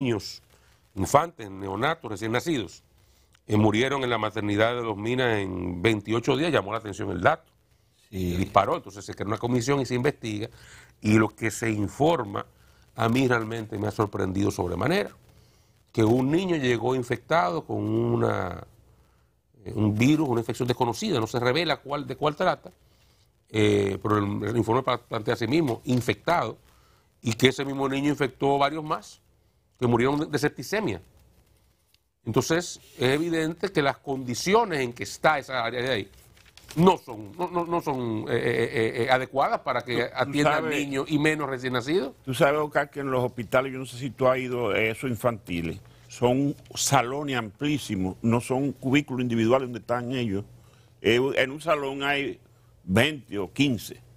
niños, infantes, neonatos, recién nacidos, eh, murieron en la maternidad de los Minas en 28 días, llamó la atención el dato. y Disparó, entonces se creó una comisión y se investiga. Y lo que se informa a mí realmente me ha sorprendido sobremanera. Que un niño llegó infectado con una, eh, un virus, una infección desconocida, no se revela cuál, de cuál trata, eh, pero el, informe plantea a sí mismo, infectado, y que ese mismo niño infectó varios más que murieron de septicemia. Entonces, es evidente que las condiciones en que está esa área de ahí no son, no, no, son eh, eh, eh, adecuadas para que atiendan niños y menos recién nacidos. Tú sabes, Oscar, que en los hospitales, yo no sé si tú has ido a esos infantiles, son salones amplísimos, no son cubículos individuales donde están ellos. en un salón hay 20 o 15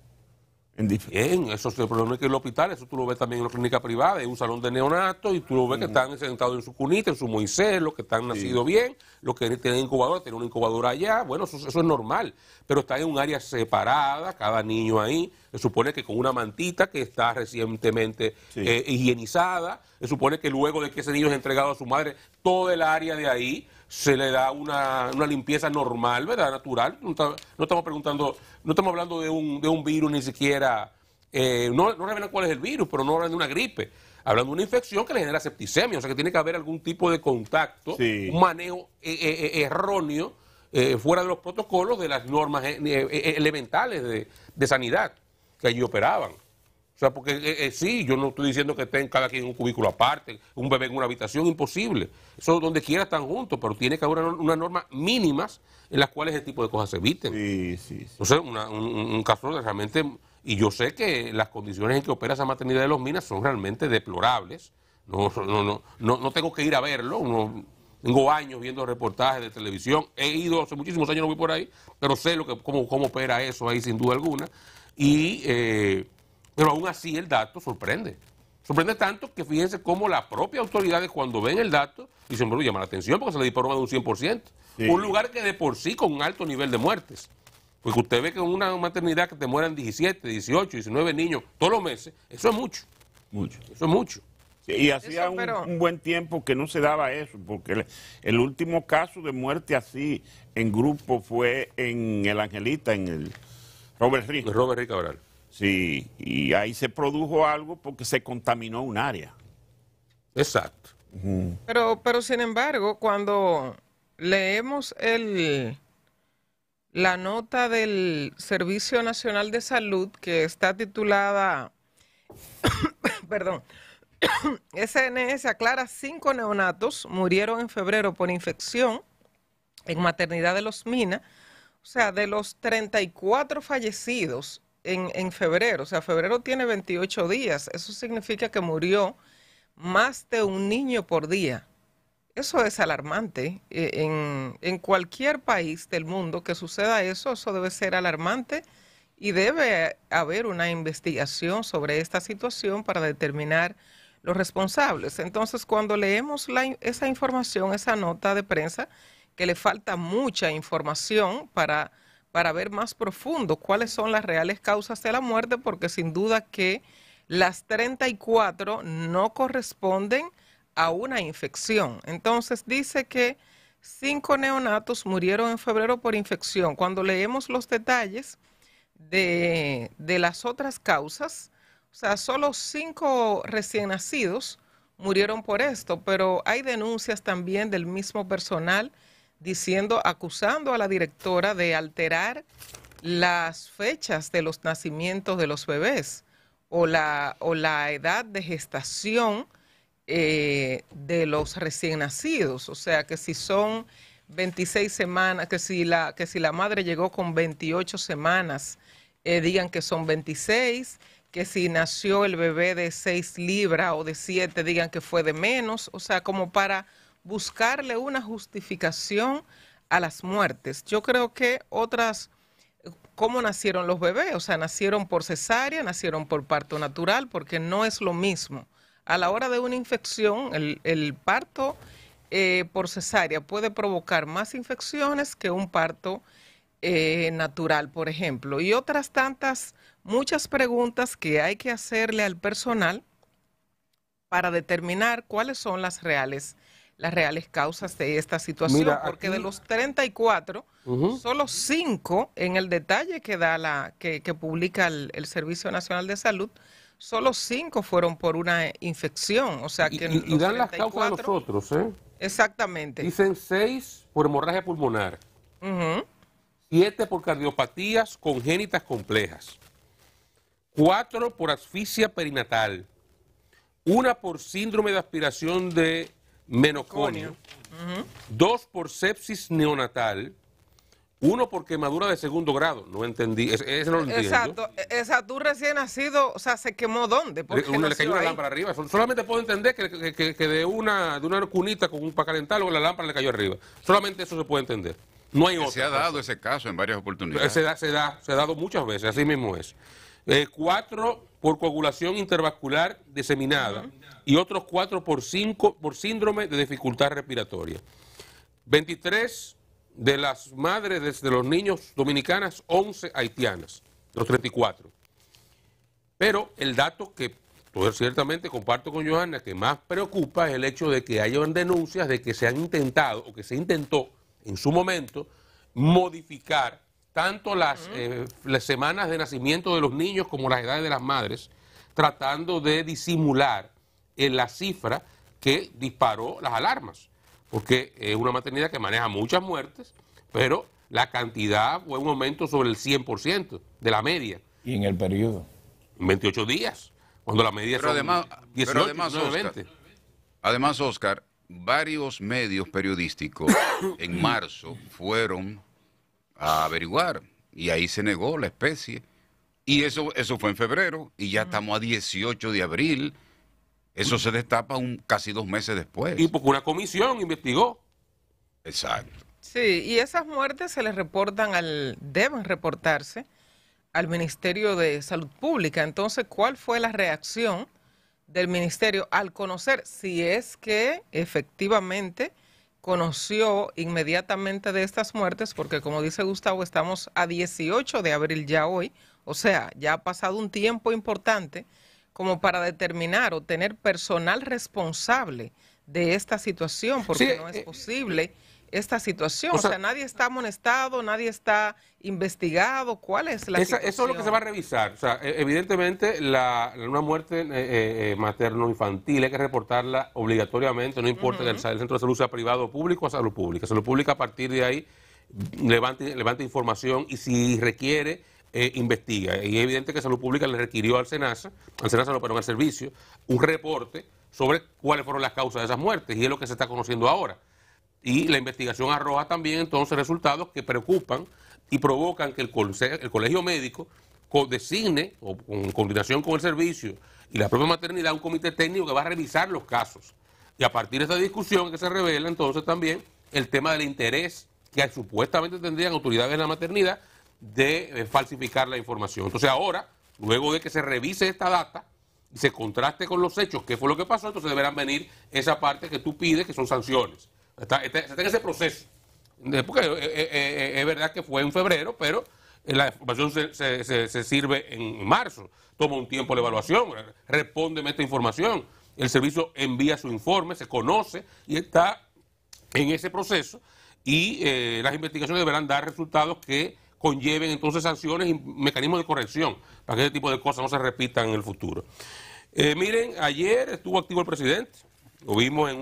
Bien, eso es el problema que en hospital hospital, eso tú lo ves también en la clínica privada, en un salón de neonatos y tú lo ves que mm. están sentados en su cunita, en su Moisés, los que están nacidos bien, los que tienen incubadora, tienen una incubadora allá, bueno, eso, es normal, pero está en un área separada, cada niño ahí, se supone que con una mantita que está recientemente eh, higienizada, se supone que luego de que ese niño es entregado a su madre, todo el área de ahí se le da una, una limpieza normal, ¿verdad? Natural. No, estamos preguntando, no estamos hablando de un, de un virus ni siquiera. Eh, no, no revelan cuál es el virus, pero no hablan de una gripe. Hablan de una infección que le genera septicemia. O sea que tiene que haber algún tipo de contacto, un manejo eh, eh, erróneo, fuera de los protocolos, de las normas elementales de sanidad que allí operaban. O sea, porque eh, eh, sí, yo no estoy diciendo que estén cada quien en un cubículo aparte, un bebé en una habitación, imposible. Eso donde quiera están juntos, pero tiene que haber unas una normas mínimas en las cuales ese tipo de cosas se eviten. Sí, sí, sí. O sea, un, caso realmente... Y yo sé que las condiciones en que opera esa maternidad de los minas son realmente deplorables. No, no, no, no, tengo que ir a verlo. tengo años viendo reportajes de televisión. He ido hace muchísimos años, no voy por ahí, pero sé lo que, cómo, cómo opera eso ahí sin duda alguna. Y eh, pero aún así el dato sorprende. Sorprende tanto que fíjense cómo las propias autoridades cuando ven el dato dicen, bueno, llama la atención porque se le disparó más de un 100%. Un lugar que de por sí con un alto nivel de muertes. Porque usted ve que en una maternidad que te mueran 17, 18, 19 niños todos los meses, eso es mucho. Mucho. Eso es mucho. y hacía un, buen tiempo que no se daba eso, porque el, último caso de muerte así en grupo fue en el Angelita, en el Robert Rick. Robert Rick Cabral. Sí, y ahí se produjo algo porque se contaminó un área. Exacto. pero, pero sin embargo, cuando leemos el, la nota del Servicio Nacional de Salud que está titulada, perdón, SNS aclara cinco neonatos murieron en febrero por infección en maternidad de los Mina, O sea, de los 34 fallecidos, en, febrero. O sea, febrero tiene 28 días. Eso significa que murió más de un niño por día. Eso es alarmante. Eh, en, en, cualquier país del mundo que suceda eso, eso debe ser alarmante y debe haber una investigación sobre esta situación para determinar los responsables. Entonces, cuando leemos esa información, esa nota de prensa, que le falta mucha información para para ver más profundo cuáles son las reales causas de la muerte, porque sin duda que las 34 no corresponden a una infección. Entonces dice que cinco neonatos murieron en febrero por infección. Cuando leemos los detalles de, las otras causas, o sea, solo cinco recién nacidos murieron por esto, pero hay denuncias también del mismo personal diciendo, acusando a la directora de alterar las fechas de los nacimientos de los bebés o la, o la edad de gestación eh, de los recién nacidos. O sea, que si son 26 semanas, que si la, que si la madre llegó con 28 semanas, eh, digan que son 26, que si nació el bebé de 6 libras o de 7, digan que fue de menos. O sea, como para buscarle una justificación a las muertes. Yo creo que otras, ¿cómo nacieron los bebés? O sea, nacieron por cesárea, nacieron por parto natural, porque no es lo mismo. A la hora de una infección, el, parto eh, por cesárea puede provocar más infecciones que un parto eh, natural, por ejemplo, y otras tantas, muchas preguntas que hay que hacerle al personal para determinar cuáles son las reales las reales causas de esta situación, porque de los 34, solo 5 en el detalle que da la que, publica el, Servicio Nacional de Salud, solo 5 fueron por una infección, o sea que y, dan las causas a los ¿eh? Exactamente. Dicen 6 por hemorragia pulmonar. 7 por cardiopatías congénitas complejas. 4 por asfixia perinatal. Una por síndrome de aspiración de menoconio, dos por sepsis neonatal, uno por quemadura de segundo grado. No entendí, no lo entiendo. Exacto, e, esa tú recién nacido, o sea, ¿se quemó dónde? uno le cayó una lámpara arriba. Solamente puedo entender que, de, una, de una cunita con un, pacalental, calentarlo, la lámpara le cayó arriba. Solamente eso se puede entender. No hay otro. Se ha dado ese caso en varias oportunidades. Se da, se ha dado muchas veces, así mismo es. Eh, cuatro por coagulación intervascular diseminada y otros cuatro por, cinco, por síndrome de dificultad respiratoria. 23 de las madres de los niños dominicanas, 11 haitianas, los 34. Pero el dato que ciertamente comparto con Johanna, que más preocupa es el hecho de que hayan denuncias de que se han intentado o que se intentó en su momento modificar tanto eh, las, semanas de nacimiento de los niños como las edades de las madres, tratando de disimular en la cifra que disparó las alarmas, porque es una maternidad que maneja muchas muertes, pero la cantidad fue un aumento sobre el 100% de la media. ¿Y en el periodo? En 28 días, cuando la media pero además, Además, Oscar, varios medios periodísticos en marzo fueron a averiguar y ahí se negó la especie. Y eso, eso fue en febrero y ya estamos a 18 de abril. Eso se destapa un, casi dos meses después. Y porque una comisión investigó. Exacto. Sí, y esas muertes se les reportan al, deben reportarse al Ministerio de Salud Pública. Entonces, ¿cuál fue la reacción del Ministerio al conocer si es que efectivamente conoció inmediatamente de estas muertes, porque como dice Gustavo, estamos a 18 de abril ya hoy, o sea, ya ha pasado un tiempo importante como para determinar o tener personal responsable de esta situación, porque no es eh, posible esta situación. O sea, nadie está amonestado, nadie está investigado. ¿Cuál es la situación? Eso es lo que se va a revisar. O sea, e, evidentemente, la, una muerte eh, eh, eh, materno-infantil hay que reportarla obligatoriamente, no importa si el, centro de salud sea privado o público, a salud pública. Salud pública a partir de ahí levante, levante información y si requiere... investiga. Y es evidente que Salud Pública le requirió al SENASA, al SENASA no, perdón, al servicio, un reporte sobre cuáles fueron las causas de esas muertes. Y es lo que se está conociendo ahora. Y la investigación arroja también entonces resultados que preocupan y provocan que el, colegio, médico designe, o en coordinación con el servicio y la propia maternidad, un comité técnico que va a revisar los casos. Y a partir de esa discusión que se revela entonces también el tema del interés que supuestamente tendrían autoridades de la maternidad de eh, falsificar la información. Entonces ahora, luego de que se revise esta data y se contraste con los hechos, qué fue lo que pasó, entonces deberán venir esa parte que tú pides, que son sanciones. Está, está, en ese proceso. Porque eh, eh, eh, es verdad que fue en febrero, pero la información se, se, sirve en marzo. Toma un tiempo la evaluación, responde esta información. El servicio envía su informe, se conoce y está en ese proceso. Y las investigaciones deberán dar resultados que conlleven entonces sanciones y mecanismos de corrección para que ese tipo de cosas no se repitan en el futuro. miren, ayer estuvo activo el presidente, lo vimos en